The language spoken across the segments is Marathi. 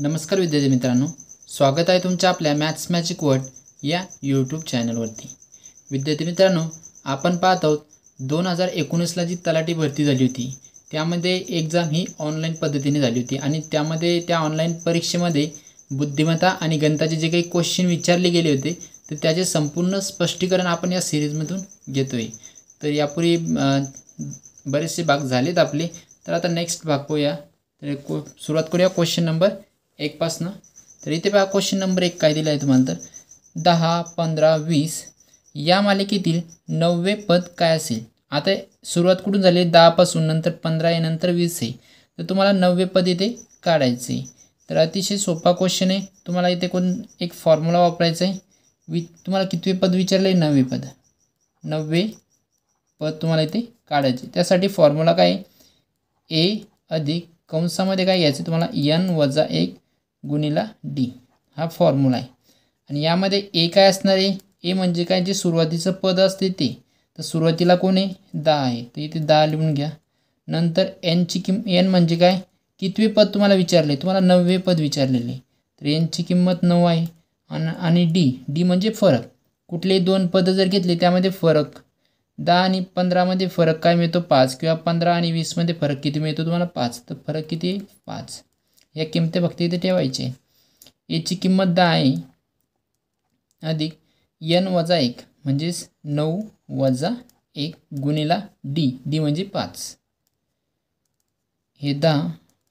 नमस्कार विद्यार्थी मित्रांनो स्वागत आहे तुमच्या आपल्या मॅथ्स मॅजिक वर्ड या यूट्यूब चॅनलवरती विद्यार्थी मित्रांनो आपण पाहत आहोत दोन हजार एकोणीसला जी तलाठी भरती झाली होती त्यामध्ये एक्झाम ही ऑनलाईन पद्धतीने झाली होती आणि त्यामध्ये त्या ऑनलाईन परीक्षेमध्ये बुद्धिमत्ता आणि गणिताचे जे काही क्वेश्चन विचारले गेले होते तर त्याचे संपूर्ण स्पष्टीकरण आपण या सिरीजमधून घेतो आहे तर यापूर्वी बरेचसे भाग झालेत आपले तर आता नेक्स्ट भाग पाहूया तर को सुरुवात करूया क्वेश्चन नंबर एकपासनं तर इथे पहा क्वेश्चन नंबर एक काय दिला आहे तुम्हाला तर दहा पंधरा वीस या मालिकेतील नववे पद काय असेल आता सुरुवात कुठून झाली दहापासून नंतर पंधरा आहे नंतर वीस आहे तर तुम्हाला नववे पद इथे काढायचे तर अतिशय सोपा क्वेश्चन आहे तुम्हाला इथे कोण एक फॉर्म्युला वापरायचा आहे वि तुम्हाला कितवे पद विचारलं आहे नववे पद नववे पद तुम्हाला इथे काढायचे त्यासाठी फॉर्म्युला काय ए अधिक कंसामध्ये काय घ्यायचं तुम्हाला यन वजा एक गुणिला डी हा फॉर्म्युला आहे आणि यामध्ये ए काय असणार आहे ए म्हणजे काय जे सुरुवातीचं पद असते ते तर सुरुवातीला कोण आहे दहा आहे तर इथे दहा लिहून घ्या नंतर एनची किम एन म्हणजे काय कितवे पद तुम्हाला विचारले तुम्हाला नववे पद विचारलेले तर एनची किंमत नऊ आहे आणि आणि डी डी म्हणजे फरक कुठले दोन पदं जर घेतले त्यामध्ये फरक दहा आणि पंधरामध्ये फरक काय मिळतो पाच किंवा पंधरा आणि वीसमध्ये फरक किती मिळतो तुम्हाला पाच तर फरक किती पाच या किमती फक्त इथे ठेवायचे याची किंमत दहा आहे अधिक यन वजा एक म्हणजेच नऊ वजा एक गुणिला डी डी म्हणजे पाच हे दहा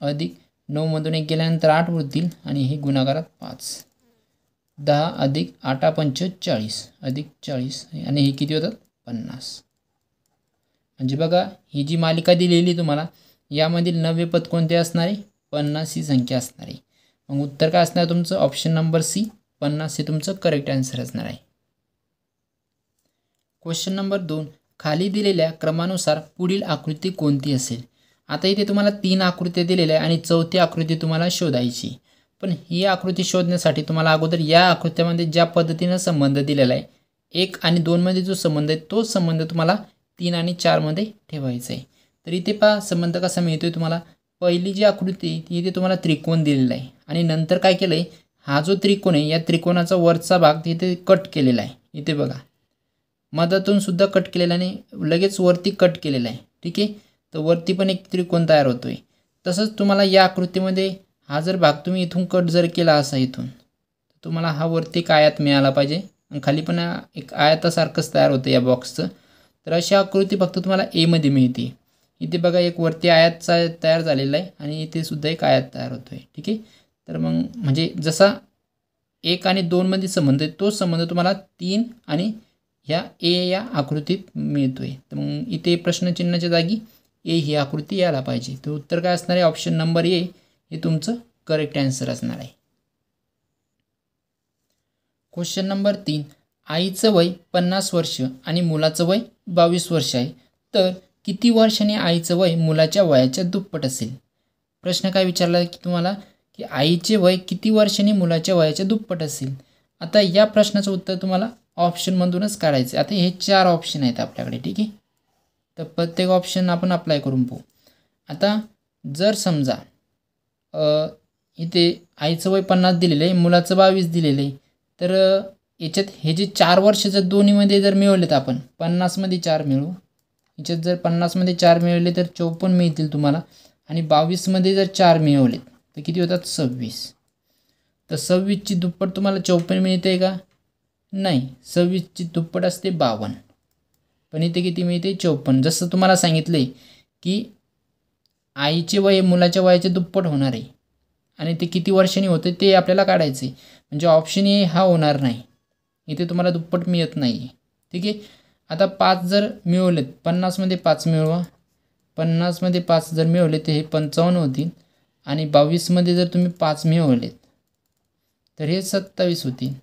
अधिक नऊमधून एक गेल्यानंतर आठ उरतील आणि हे गुणाकारात पाच दहा अधिक आठा पंच चाळीस अधिक चाळीस आणि हे किती होतात पन्नास म्हणजे बघा ही जी मालिका दिलेली तुम्हाला यामधील नवे पद कोणते असणार आहे पन्नास ही संख्या असणार आहे मग उत्तर काय असणार तुमचं ऑप्शन नंबर सी पन्नास हे तुमचं करेक्ट आन्सर असणार आहे क्वेश्चन नंबर दोन खाली दिलेल्या क्रमानुसार पुढील आकृती कोणती असेल आता इथे तुम्हाला तीन आकृत्या दिलेल्या आहे आणि चौथी आकृती तुम्हाला शोधायची पण ही आकृती शोधण्यासाठी तुम्हाला अगोदर या आकृत्यामध्ये ज्या पद्धतीनं संबंध दिलेला आहे एक आणि दोनमध्ये जो संबंध आहे तो संबंध तुम्हाला तीन आणि चारमध्ये ठेवायचा आहे तर इथे पहा संबंध कसा मिळतो आहे तुम्हाला पहिली जी आकृती ती इथे तुम्हाला त्रिकोण दिलेला आहे आणि नंतर काय केलं आहे हा जो त्रिकोण आहे या त्रिकोणाचा वरचा भाग इथे कट केलेला आहे इथे बघा मधातून सुद्धा कट केलेला आणि लगेच वरती कट केलेला आहे ठीक आहे तर वरती पण एक त्रिकोण तयार होतो आहे तसंच तुम्हाला या आकृतीमध्ये हा जर भाग तुम्ही इथून कट जर केला असा इथून तुम्हाला हा वरती एक आयात मिळाला पाहिजे आणि खाली पण एक आयातासारखंच तयार होतं या बॉक्सचं तर अशी आकृती फक्त तुम्हाला एमध्ये मिळते इथे बघा एक वरती आयातचा तयार झालेला आहे आणि इथे सुद्धा एक आयात तयार होतो आहे ठीक आहे तर मग म्हणजे जसा एक आणि दोनमध्ये संबंध आहे तोच संबंध तुम्हाला तीन आणि ह्या ए या आकृतीत मिळतो आहे तर मग इथे प्रश्नचिन्हाच्या जागी ए ही आकृती यायला पाहिजे तर उत्तर काय असणार आहे ऑप्शन नंबर ए हे तुमचं करेक्ट आन्सर असणार आहे क्वेश्चन नंबर तीन आईचं वय पन्नास वर्ष आणि मुलाचं वय बावीस वर्ष आहे तर किती वर्षाने आईचं वय मुलाच्या वयाच्या दुप्पट असेल प्रश्न काय विचारला की तुम्हाला की आईचे वय किती वर्षाने मुलाच्या वयाच्या दुप्पट असेल आता या प्रश्नाचं उत्तर तुम्हाला ऑप्शनमधूनच काढायचं आता हे चार ऑप्शन आहेत आपल्याकडे ठीक आहे तर प्रत्येक ऑप्शन आपण अप्लाय करून पाहू आता जर समजा इथे आईचं वय पन्नास दिलेलं आहे मुलाचं बावीस दिलेलं आहे तर याच्यात हे जे चार वर्ष जर दोन्हीमध्ये जर मिळवलेत आपण पन्नासमध्ये चार मिळू याच्यात जर पन्नासमध्ये चार मिळवले तर चौपन्न मिळतील तुम्हाला आणि बावीसमध्ये जर चार मिळवले तर किती होतात सव्वीस तर सव्वीसची दुप्पट तुम्हाला चौपन्न मिळते का नाही सव्वीसची दुप्पट असते बावन्न पण इथे किती मिळते चौपन्न जसं तुम्हाला सांगितलं की आईचे वय मुलाच्या वयाचे दुप्पट होणार आहे आणि ते किती वर्षांनी होते ते आपल्याला काढायचे म्हणजे ऑप्शन ए हा होणार नाही इथे तुम्हाला दुप्पट मिळत नाही ठीक आहे आता पाच जर मिळवलेत पन्नासमध्ये पाच मिळवा पन्नासमध्ये पाच जर मिळवले तर हे पंचावन्न होतील आणि बावीसमध्ये जर तुम्ही पाच मिळवलेत तर हे सत्तावीस होतील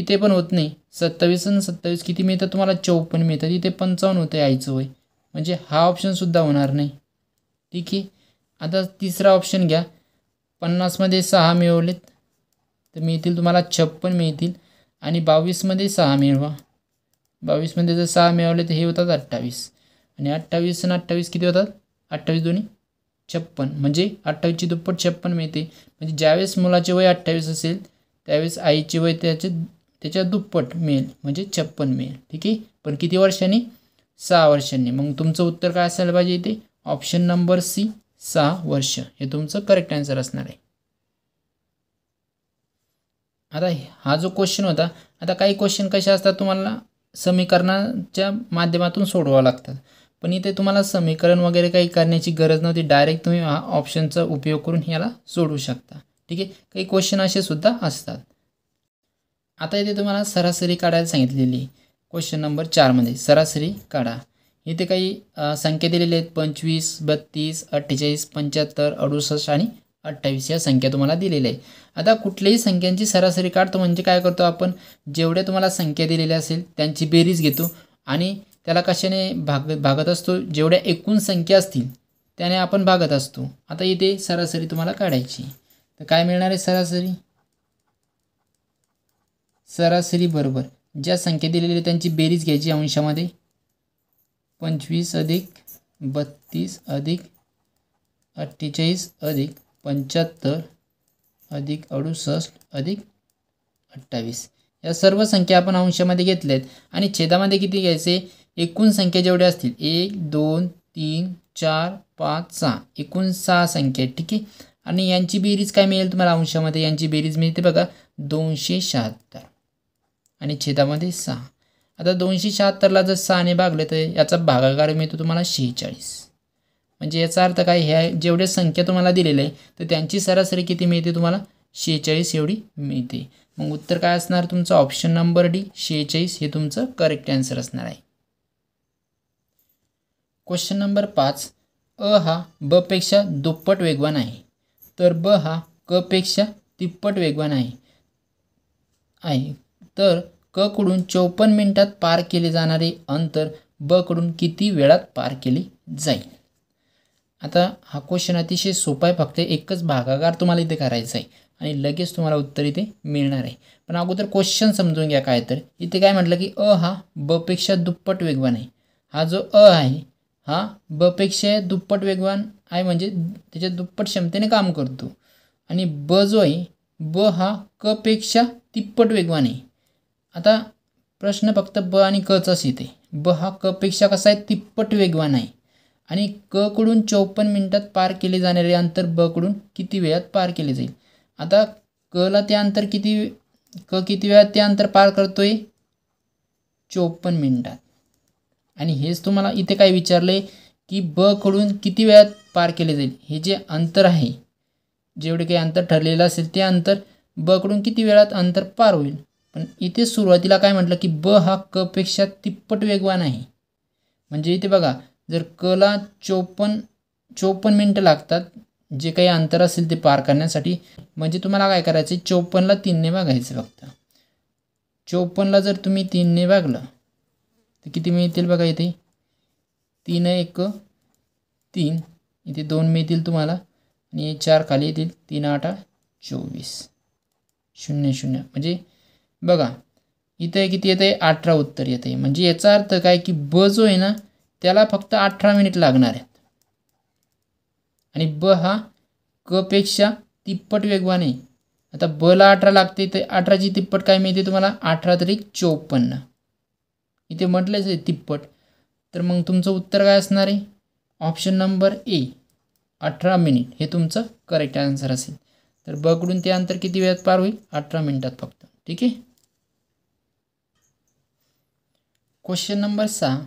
इथे पण होत नाही सत्तावीस आणि सत्तावीस किती मिळतात तुम्हाला चौपन्न मिळतात इथे पंचावन्न होतं यायचं वय म्हणजे हा ऑप्शनसुद्धा होणार नाही ठीक आहे आता तिसरा ऑप्शन घ्या पन्नासमध्ये सहा मिळवलेत तर मिळतील तुम्हाला छप्पन मिळतील आणि बावीसमध्ये सहा मिळवा बावीसमध्ये जर सहा मिळवले तर हे होतात अठ्ठावीस आणि अठ्ठावीस आणि अठ्ठावीस किती होतात अठ्ठावीस दोन्ही छप्पन म्हणजे अठ्ठावीसची दुप्पट छप्पन मिळते म्हणजे ज्यावेळेस मुलाचे वय अठ्ठावीस असेल त्यावेळेस आईचे वय त्याचे त्याच्या दुप्पट मिळेल म्हणजे छप्पन मिळेल ठीक आहे पण किती वर्षांनी सहा वर्षांनी मग तुमचं उत्तर काय असायला पाहिजे इथे ऑप्शन नंबर सी सहा वर्ष हे तुमचं करेक्ट आन्सर असणार आहे आता हा जो क्वेश्चन होता आता काही क्वेश्चन कसे असतात तुम्हाला समीकरणाच्या माध्यमातून सोडवावं लागतात पण इथे तुम्हाला समीकरण वगैरे काही करण्याची गरज नव्हती डायरेक्ट तुम्ही हा ऑप्शनचा उपयोग करून याला सोडवू शकता ठीक आहे काही क्वेश्चन असे सुद्धा असतात आता इथे तुम्हाला सरासरी काढायला सांगितलेली क्वेश्चन नंबर चारमध्ये सरासरी काढा इथे काही संख्या दिलेले आहेत पंचवीस बत्तीस अठ्ठेचाळीस पंच्याहत्तर अडुसष्ट आणि अठ्ठावीस या संख्या तुम्हाला दिलेल्या आहे आता कुठल्याही संख्यांची सरासरी काढतो म्हणजे काय करतो आपण जेवढ्या तुम्हाला संख्या दिलेल्या असेल त्यांची बेरीज घेतो आणि त्याला कशाने भाग भागत असतो जेवढ्या एकूण संख्या असतील त्याने आपण भागत असतो आता इथे सरासरी तुम्हाला काढायची तर काय मिळणार आहे सरासरी सरासरी बरोबर ज्या संख्या दिलेली त्यांची बेरीज घ्यायची अंशामध्ये पंचवीस अधिक बत्तीस अधिक अठ्ठेचाळीस अधिक पंच्याहत्तर अधिक अडुसष्ट अधिक अठ्ठावीस या सर्व संख्या आपण अंशामध्ये घेतल्या आहेत आणि छेदामध्ये किती घ्यायचे एकूण संख्या जेवढ्या असतील एक दोन तीन चार पाच सहा एकूण सहा संख्या आहेत ठीक आहे आणि यांची बेरीज काय मिळेल तुम्हाला अंशामध्ये यांची बेरीज मिळते बघा दोनशे शहात्तर आणि छेदामध्ये सहा आता दोनशे शहात्तरला जर सहाने भागले तर याचा भागाकार मिळतो तुम्हाला शेहेचाळीस म्हणजे याचा अर्थ काय ह्या जेवढ्या संख्या तुम्हाला दिलेल्या आहे तर त्यांची सरासरी किती मिळते तुम्हाला शेहेचाळीस एवढी मिळते मग उत्तर काय असणार तुमचं ऑप्शन नंबर डी शेहेचाळीस हे तुमचं करेक्ट आन्सर असणार आहे क्वेश्चन नंबर पाच अ हा ब पेक्षा दुप्पट वेगवान आहे तर ब हा क पेक्षा तिप्पट वेगवान आहे आहे तर कडून चौपन्न मिनिटात पार केले जाणारे अंतर ब कडून किती वेळात पार केले जाईल आता हा क्वेश्चन अतिशय सोपा आहे फक्त एकच भागाकार तुम्हाला इथे करायचा आहे आणि लगेच तुम्हाला उत्तर इथे मिळणार आहे पण अगोदर क्वेश्चन समजून घ्या काय तर इथे काय म्हटलं की अ हा बपेक्षा दुप्पट वेगवान आहे हा जो अ आहे हा बपेक्षा दुप्पट वेगवान आहे म्हणजे त्याच्या दुप्पट क्षमतेने काम करतो आणि ब जो आहे ब हा कपेक्षा तिप्पट वेगवान आहे आता प्रश्न फक्त ब आणि कचाच येते ब हा कपेक्षा कसा आहे तिप्पट वेगवान आहे आणि क कडून चौपन्न मिनटात पार केले जाणारे अंतर ब कडून किती वेळात पार केले जाईल आता कला ते अंतर किती क किती वेळात ते अंतर पार करतोय आहे चौपन्न मिनटात आणि हेच तुम्हाला इथे काय विचारलं की ब कडून किती वेळात पार केले जाईल हे जे अंतर आहे जेवढे काही अंतर ठरलेलं असेल ते अंतर ब कडून किती वेळात अंतर पार होईल पण इथे सुरुवातीला काय म्हटलं की ब हा कपेक्षा तिप्पट वेगवान आहे म्हणजे इथे बघा जर कला चोपन्न चोपन्न मिनटं लागतात जे काही अंतर असेल ते पार करण्यासाठी म्हणजे तुम्हाला काय करायचं आहे चोपन्नला तीनने भागायचं फक्त चोपन्नला जर तुम्ही तीनने भागलं तर किती मिळतील बघा इथे तीन एक तीन इथे दोन मिळतील तुम्हाला आणि चार खाली येतील तीन आठ चोवीस शून्य शून्य म्हणजे बघा इथं किती येतं आहे अठरा उत्तर येतं आहे म्हणजे याचा अर्थ काय की ब जो आहे ना त्याला फक्त अठरा मिनिट लागणार आहेत आणि ब हा कपेक्षा तिप्पट वेगवान आहे आता बला अठरा लागते तर अठराची तिप्पट काय मिळते तुम्हाला अठरा तरी चोपन्न इथे म्हटलंच आहे तिप्पट तर मग तुमचं उत्तर काय असणार आहे ऑप्शन नंबर ए अठरा मिनिट हे तुमचं करेक्ट आन्सर असेल तर बकडून ते अंतर किती वेळात पार होईल अठरा मिनिटात फक्त ठीक आहे क्वेश्चन नंबर सहा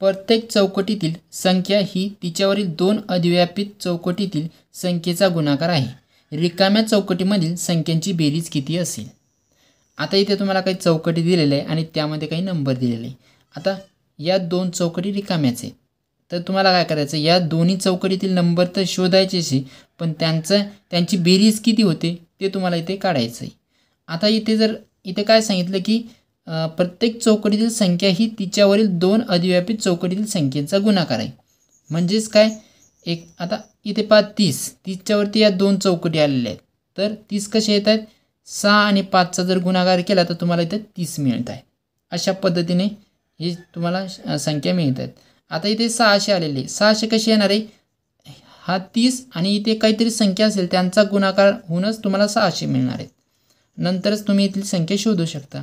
प्रत्येक चौकटीतील संख्या ही तिच्यावरील दोन अधिव्यापित चौकटीतील संख्येचा गुणाकार आहे रिकाम्या चौकटीमधील संख्यांची बेरीज किती असेल आता इथे तुम्हाला काही चौकटी दिलेल्या आहे आणि त्यामध्ये काही नंबर दिलेले आहे आता या दोन चौकटी रिकाम्याच आहेत तर तुम्हाला काय करायचं या दोन्ही चौकटीतील नंबर तर शोधायचे असे पण त्यांचं त्यांची बेरीज किती होते ते तुम्हाला इथे काढायचं आहे आता इथे जर इथे काय सांगितलं की प्रत्येक चौकटीतील संख्या ही तिच्यावरील दोन अधिव्यापी चौकटीतील संख्येचा गुणाकार आहे म्हणजेच काय एक आता इथे पा तीस तीसच्यावरती या दोन चौकटी आलेल्या आहेत तर तीस कसे येत आहेत सहा आणि पाचचा जर गुणाकार केला तर तुम्हाला इथे तीस मिळत आहे अशा पद्धतीने ही तुम्हाला संख्या मिळत आहेत आता इथे सहाशे आलेले सहाशे कसे येणार आहे हा तीस आणि इथे काहीतरी संख्या असेल त्यांचा गुणाकार होऊनच तुम्हाला सहाशे मिळणार आहेत नंतरच तुम्ही इथली संख्या शोधू शकता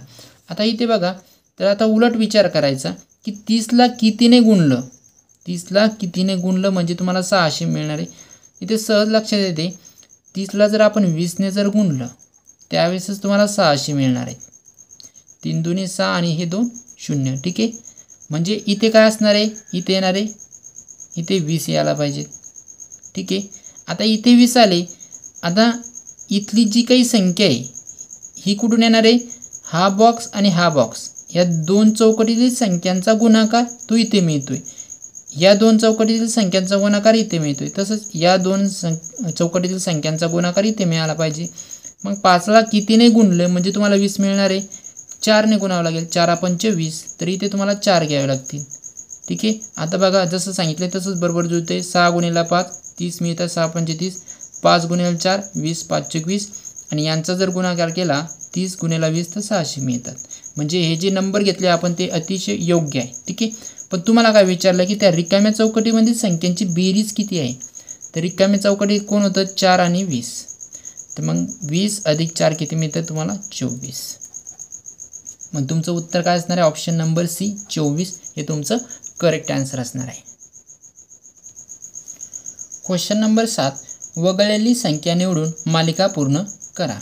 आता इथे बघा तर आता उलट विचार करायचा की तीसला कितीने गुणलं तीसला कितीने गुणलं म्हणजे तुम्हाला सहाशे मिळणार आहे इथे सहज लक्षात येते तीसला जर आपण वीसने जर गुणलं त्यावेळेसच तुम्हाला सहाशे मिळणार आहे तीन दोन्ही सहा आणि हे दोन शून्य ठीक आहे म्हणजे इथे काय असणार आहे इथे येणार आहे इथे वीस यायला पाहिजे ठीक आहे आता इथे वीस आले आता इथली जी काही संख्या आहे ही कुठून येणार आहे हा बॉक्स आणि हा बॉक्स या दोन चौकटीतील संख्यांचा गुणाकार तो इथे मिळतोय या दोन चौकटीतील संख्यांचा गुणाकार इथे मिळतोय तसंच या दोन सं चौकटीतील संख्यांचा गुणाकार इथे मिळाला पाहिजे मग पाचला कितीने गुणलं म्हणजे तुम्हाला वीस मिळणार आहे चारने गुणावं लागेल चार पंचवीस वीस तर इथे तुम्हाला चार घ्यावे लागतील ठीक आहे आता बघा जसं सांगितलं तसंच बरोबर जुळते सहा गुणेला पाच तीस मिळतात सहा पंचेतीस पाच गुणेला चार वीस पाचशे वीस आणि यांचा जर गुणाकार केला तीस गुन्ह्याला वीस तर सहाशे मिळतात म्हणजे हे जे नंबर घेतले आपण ते अतिशय योग्य आहे ठीक आहे पण तुम्हाला काय विचारलं की त्या रिकाम्या चौकटीमध्ये संख्यांची बेरीज किती आहे तर रिकाम्या चौकटी कोण होतं चार आणि वीस तर मग वीस अधिक चार किती मिळतं तुम्हाला चोवीस मग तुमचं उत्तर काय असणार आहे ऑप्शन नंबर सी चोवीस हे तुमचं करेक्ट आन्सर असणार आहे क्वेश्चन नंबर सात वगळलेली संख्या निवडून मालिका पूर्ण करा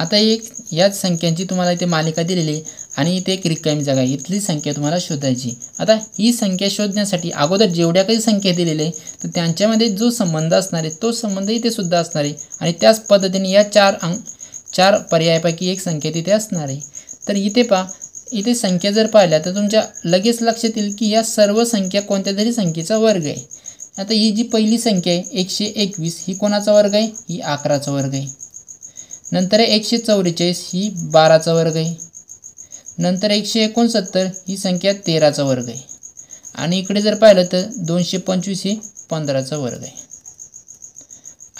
आता एक याच संख्यांची तुम्हाला इथे मालिका दिलेली आहे आणि इथे एक रिकामी जागा इथली संख्या तुम्हाला शोधायची आता ही संख्या शोधण्यासाठी अगोदर जेवढ्या काही संख्या दिलेल्या आहे तर त्यांच्यामध्ये जो संबंध असणार आहे तो संबंध इथे सुद्धा असणार आहे आणि त्याच पद्धतीने या चार अंक चार पर्यायापैकी एक संख्या तिथे असणार आहे तर इथे पा इथे संख्या जर पाहिल्या तर तुमच्या लगेच लक्षात येईल की या सर्व संख्या कोणत्या तरी संख्येचा वर्ग आहे आता ही जी पहिली संख्या आहे एकशे एकवीस ही कोणाचा वर्ग आहे ही अकराचा वर्ग आहे नंतर एकशे चौवेचाळीस ही बाराचा वर्ग आहे नंतर एकशे एकोणसत्तर ही संख्या तेराचा वर्ग आहे आणि इकडे जर पाहिलं तर दोनशे पंचवीस ही पंधराचा वर्ग आहे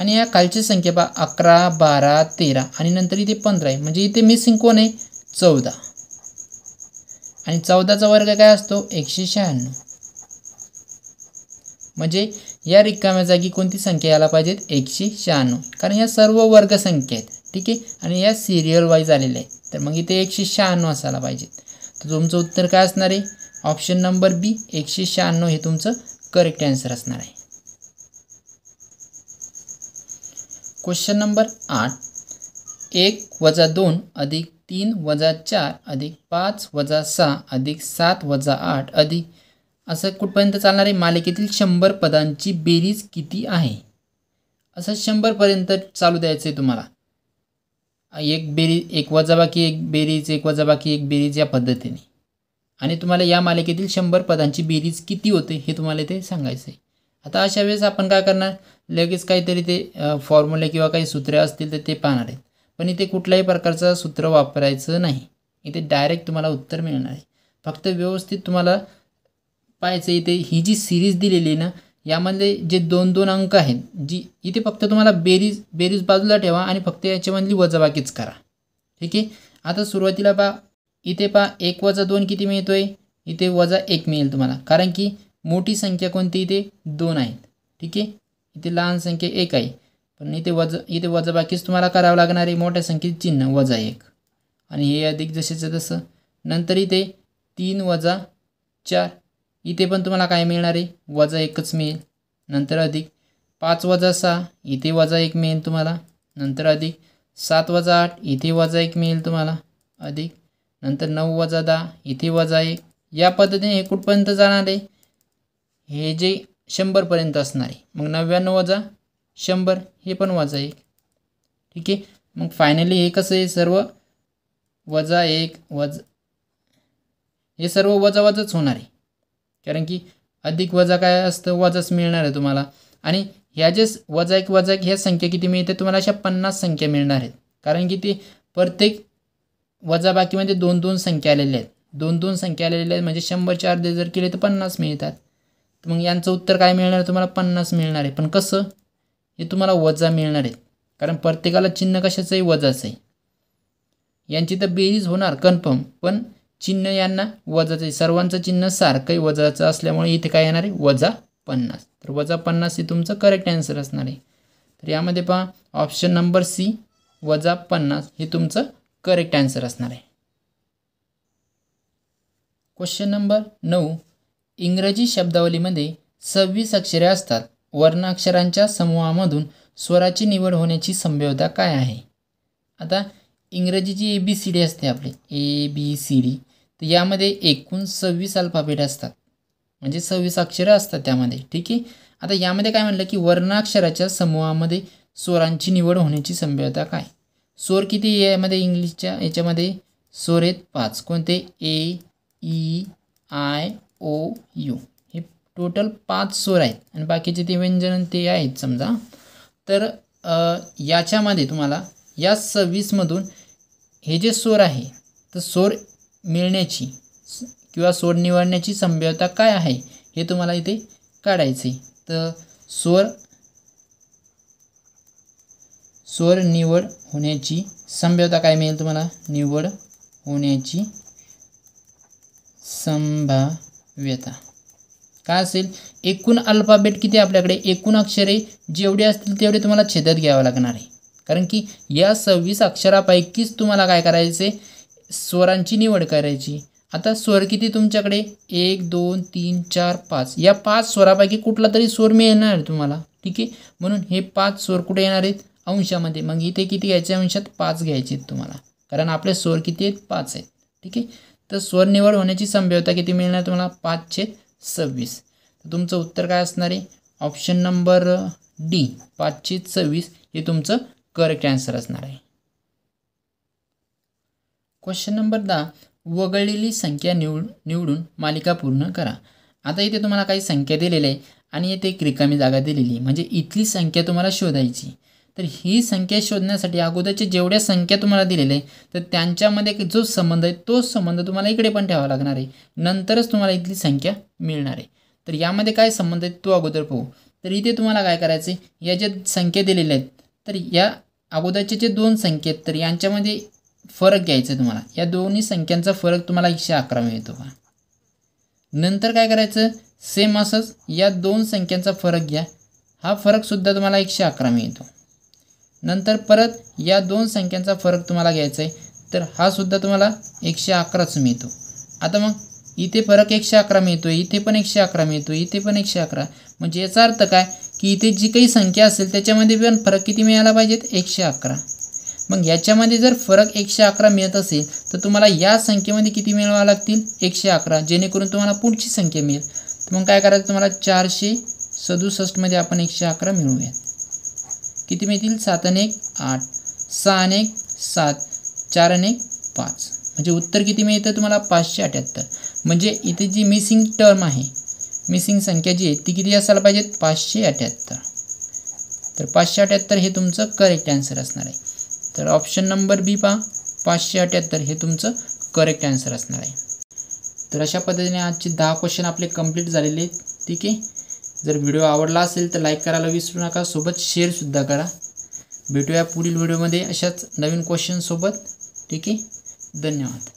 आणि या खालची संख्या पा अकरा बारा तेरा आणि नंतर इथे पंधरा आहे म्हणजे इथे मिसिंग कोण आहे चौदा आणि चौदाचा वर्ग काय असतो एकशे शहाण्णव म्हणजे या रिकाम्या जागी कोणती संख्या यायला पाहिजेत एकशे शहाण्णव कारण या सर्व वर्गसंख्या आहेत ठीक आहे आणि या सिरियल वाईज आलेल्या आहे तर मग इथे एकशे शहाण्णव असायला पाहिजेत तर तुमचं उत्तर काय असणार आहे ऑप्शन नंबर बी एकशे शहाण्णव हे तुमचं करेक्ट आन्सर असणार आहे क्वेश्चन नंबर आठ एक वजा दोन अधिक तीन वजा चार अधिक पाच वजा सहा अधिक सात वजा आठ अधिक असं कुठपर्यंत चालणार आहे मालिकेतील शंभर पदांची बेरीज किती आहे असं शंभरपर्यंत चालू द्यायचं आहे तुम्हाला एक बेरी एक वजाबाकी एक बेरीज एक बाकी एक बेरीज या पद्धतीने आणि तुम्हाला या मालिकेतील शंभर पदांची बेरीज किती होते हे तुम्हाला इथे सांगायचं आहे आता अशा वेळेस आपण काय करणार लगेच काहीतरी ते फॉर्म्युले किंवा काही सूत्रे असतील तर ते पाहणार आहेत पण इथे कुठल्याही प्रकारचं सूत्र वापरायचं नाही इथे डायरेक्ट तुम्हाला उत्तर मिळणार आहे फक्त व्यवस्थित तुम्हाला पाहायचं इथे ही जी सिरीज दिलेली आहे ना यामधले जे दोन दोन अंक आहेत जी इथे फक्त तुम्हाला बेरीज बेरीज बाजूला ठेवा आणि फक्त याच्यामधली वजाबाकीच करा ठीक आहे आता सुरुवातीला पा इथे पा एक वजा दोन किती मिळतो आहे इथे वजा एक मिळेल तुम्हाला कारण की मोठी संख्या कोणती इथे दोन आहेत ठीक आहे इथे लहान संख्या एक आहे पण इथे वजा इथे वजाबाकीच तुम्हाला करावं लागणार आहे मोठ्या संख्येत चिन्ह वजा एक आणि हे अधिक जसेचं तसं नंतर इथे तीन वजा चार इथे पण तुम्हाला काय मिळणार आहे वजा एकच मिळेल नंतर अधिक पाच वजा सहा इथे वजा एक मिळेल तुम्हाला नंतर अधिक सात वजा आठ इथे वजा एक मिळेल तुम्हाला अधिक नंतर नऊ वजा दहा इथे वजा एक या पद्धतीने कुठपर्यंत जाणार आहे हे जे शंभरपर्यंत असणार आहे मग नव्याण्णव वजा शंभर हे पण वजा एक ठीक आहे मग फायनली हे कसं आहे सर्व वजा एक वज हे सर्व वजावाजच होणार आहे कारण की अधिक वजा काय असतं वजाच मिळणार आहे तुम्हाला आणि ह्या जे वजा एक वजा एक ह्या संख्या किती मिळते तुम्हाला अशा पन्नास संख्या मिळणार आहेत कारण की ती प्रत्येक वजाबाकीमध्ये दोन दोन संख्या आलेल्या आहेत दोन दोन संख्या आलेल्या आहेत म्हणजे शंभर चार दे जर केले तर पन्नास मिळतात मग यांचं उत्तर काय मिळणार आहे तुम्हाला पन्नास मिळणार आहे पण कसं हे तुम्हाला वजा मिळणार आहेत कारण प्रत्येकाला चिन्ह कशाचंही वजाचं आहे यांची तर बेरीज होणार कन्फर्म पण चिन्ह यांना वजाचं सर्वांचं चिन्ह सारखंही वजाचं असल्यामुळे इथे काय येणार आहे वजा पन्नास तर वजा पन्नास हे तुमचं करेक्ट ॲन्सर असणार आहे तर यामध्ये पहा ऑप्शन नंबर सी वजा पन्नास हे तुमचं करेक्ट ॲन्सर असणार आहे क्वेश्चन नंबर नऊ इंग्रजी शब्दावलीमध्ये सव्वीस अक्षरे असतात वर्णाक्षरांच्या समूहामधून स्वराची निवड होण्याची संभाव्यता काय आहे आता इंग्रजीची ए बी सी डी असते आपली ए बी सी डी तर यामध्ये एकूण सव्वीस अल्फाबेट असतात म्हणजे सव्वीस अक्षरं असतात त्यामध्ये ठीक आहे आता यामध्ये काय म्हटलं की वर्णाक्षराच्या समूहामध्ये स्वरांची निवड होण्याची संभाव्यता काय स्वर किती यामध्ये इंग्लिशच्या याच्यामध्ये स्वर आहेत पाच कोणते A E I O U हे टोटल पाच स्वर आहेत आणि बाकीचे ते व्यंजन ते आहेत समजा तर याच्यामध्ये तुम्हाला या सव्वीसमधून हे जे स्वर आहे तर स्वर मिळण्याची किंवा स्वर निवडण्याची संभाव्यता काय आहे हे तुम्हाला इथे काढायचे तर स्वर स्वर निवड होण्याची संभाव्यता काय मिळेल तुम्हाला निवड होण्याची संभाव्यता काय असेल एकूण अल्फाबेट किती आपल्याकडे एकूण अक्षरे जेवढी असतील तेवढे तुम्हाला छेदत घ्यावं लागणार आहे कारण की या सव्वीस अक्षरापैकीच तुम्हाला काय करायचे स्वरांची निवड करायची आता स्वर किती तुमच्याकडे एक दोन तीन चार पाच या पाच स्वरापैकी कुठला तरी स्वर मिळणार तुम्हाला ठीक आहे म्हणून हे पाच स्वर कुठे येणार आहेत अंशामध्ये मग इथे किती घ्यायचे अंशात पाच घ्यायचे आहेत तुम्हाला कारण आपले स्वर किती आहेत पाच आहेत ठीक आहे तर स्वर निवड होण्याची संभाव्यता किती मिळणार तुम्हाला पाचशे सव्वीस तर तुमचं उत्तर काय असणार आहे ऑप्शन नंबर डी पाचशे सव्वीस हे तुमचं करेक्ट आन्सर असणार आहे क्वेश्चन नंबर दहा वगळलेली संख्या निवड निवडून मालिका पूर्ण करा आता इथे तुम्हाला काही संख्या दिलेल्या आहे आणि इथे एक रिकामी जागा दिलेली म्हणजे इथली संख्या तुम्हाला शोधायची तर ही संख्या शोधण्यासाठी अगोदरच्या जेवढ्या संख्या तुम्हाला दिलेल्या आहे तर त्यांच्यामध्ये जो संबंध आहे तोच संबंध तुम्हाला इकडे पण ठेवावा लागणार आहे नंतरच तुम्हाला इथली संख्या मिळणार आहे तर यामध्ये काय संबंध आहे तो अगोदर पाहू तर इथे तुम्हाला काय करायचं आहे या ज्या संख्या दिलेल्या आहेत तर या अगोदरचे जे दोन संख्या आहेत तर यांच्यामध्ये फरक घ्यायचा आहे तुम्हाला या दोन्ही संख्यांचा फरक तुम्हाला एकशे अकरा मिळतो का नंतर काय करायचं सेम असंच या दोन संख्यांचा फरक घ्या हा फरकसुद्धा तुम्हाला एकशे अकरा मिळतो नंतर परत या दोन संख्यांचा फरक तुम्हाला घ्यायचा आहे तर हा सुद्धा तुम्हाला एकशे अकराच मिळतो आता मग इथे फरक एकशे अकरा मिळतो इथे पण एकशे अकरा मिळतो इथे पण एकशे अकरा म्हणजे याचा अर्थ काय की इथे जी काही संख्या असेल त्याच्यामध्ये पण फरक किती मिळाला पाहिजेत एकशे अकरा मग याच्यामध्ये जर फरक एकशे अकरा मिळत असेल तर तुम्हाला या संख्येमध्ये किती मिळवावं लागतील एकशे अकरा जेणेकरून तुम्हाला पुढची संख्या मिळेल तर मग काय करायचं तुम्हाला चारशे सदुसष्टमध्ये आपण एकशे अकरा मिळवूयात किती मिळतील सात आणि एक आठ सहा अनेक एक सात चार आणि एक पाच म्हणजे उत्तर किती मिळतं तुम्हाला पाचशे अठ्ठ्याहत्तर म्हणजे इथे जी मिसिंग टर्म आहे मिसिंग संख्या जी आहे ती किती असायला पाहिजेत पाचशे अठ्ठ्याहत्तर तर पाचशे अठ्ठ्याहत्तर हे तुमचं करेक्ट आन्सर असणार आहे तर ऑप्शन नंबर बी पहा पाचशे अठ्याहत्तर हे तुमचं करेक्ट आन्सर असणार आहे तर अशा पद्धतीने आजचे दहा क्वेश्चन आपले कंप्लीट झालेले आहेत ठीक आहे जर व्हिडिओ आवडला असेल तर लाईक करायला विसरू नका सोबत शेअरसुद्धा करा भेटूया पुढील व्हिडिओमध्ये अशाच नवीन क्वेश्चनसोबत ठीक आहे धन्यवाद